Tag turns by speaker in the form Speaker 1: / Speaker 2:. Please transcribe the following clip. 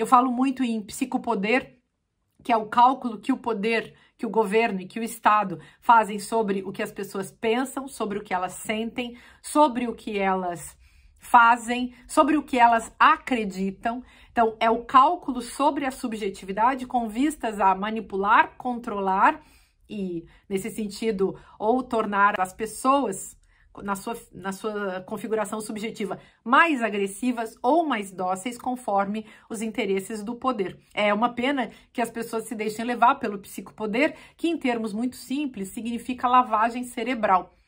Speaker 1: Eu falo muito em psicopoder, que é o cálculo que o poder, que o governo e que o Estado fazem sobre o que as pessoas pensam, sobre o que elas sentem, sobre o que elas fazem, sobre o que elas acreditam. Então, é o cálculo sobre a subjetividade com vistas a manipular, controlar e, nesse sentido, ou tornar as pessoas na sua, na sua configuração subjetiva, mais agressivas ou mais dóceis, conforme os interesses do poder. É uma pena que as pessoas se deixem levar pelo psicopoder, que em termos muito simples significa lavagem cerebral.